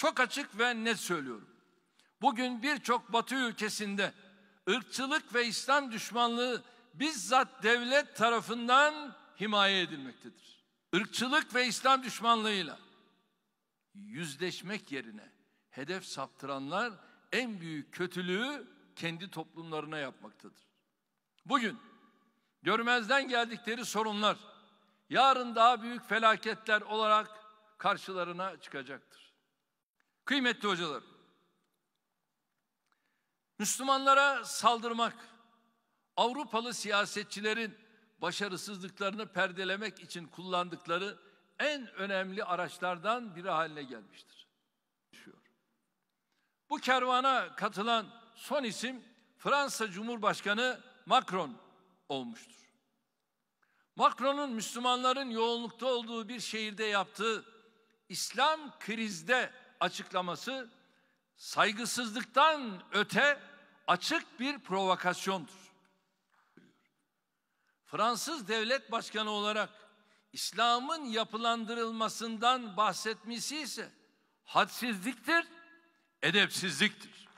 Çok açık ve net söylüyorum. Bugün birçok batı ülkesinde ırkçılık ve İslam düşmanlığı bizzat devlet tarafından himaye edilmektedir. Irkçılık ve İslam düşmanlığıyla yüzleşmek yerine hedef saptıranlar en büyük kötülüğü kendi toplumlarına yapmaktadır. Bugün görmezden geldikleri sorunlar yarın daha büyük felaketler olarak karşılarına çıkacaktır. Kıymetli hocalar, Müslümanlara saldırmak, Avrupalı siyasetçilerin başarısızlıklarını perdelemek için kullandıkları en önemli araçlardan biri haline gelmiştir. Bu kervana katılan son isim Fransa Cumhurbaşkanı Macron olmuştur. Macron'un Müslümanların yoğunlukta olduğu bir şehirde yaptığı İslam krizde açıklaması saygısızlıktan öte açık bir provokasyondur. Fransız devlet başkanı olarak İslam'ın yapılandırılmasından bahsetmesi ise hadsizliktir, edepsizliktir.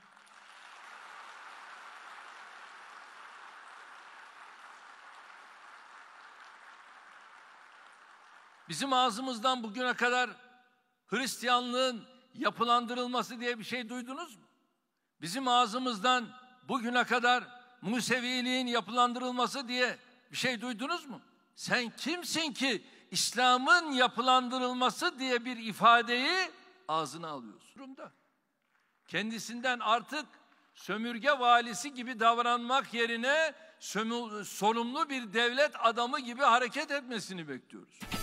Bizim ağzımızdan bugüne kadar Hristiyanlığın yapılandırılması diye bir şey duydunuz mu? Bizim ağzımızdan bugüne kadar Museviliğin yapılandırılması diye bir şey duydunuz mu? Sen kimsin ki İslam'ın yapılandırılması diye bir ifadeyi ağzına alıyorsun? Durumda. Kendisinden artık sömürge valisi gibi davranmak yerine sorumlu bir devlet adamı gibi hareket etmesini bekliyoruz.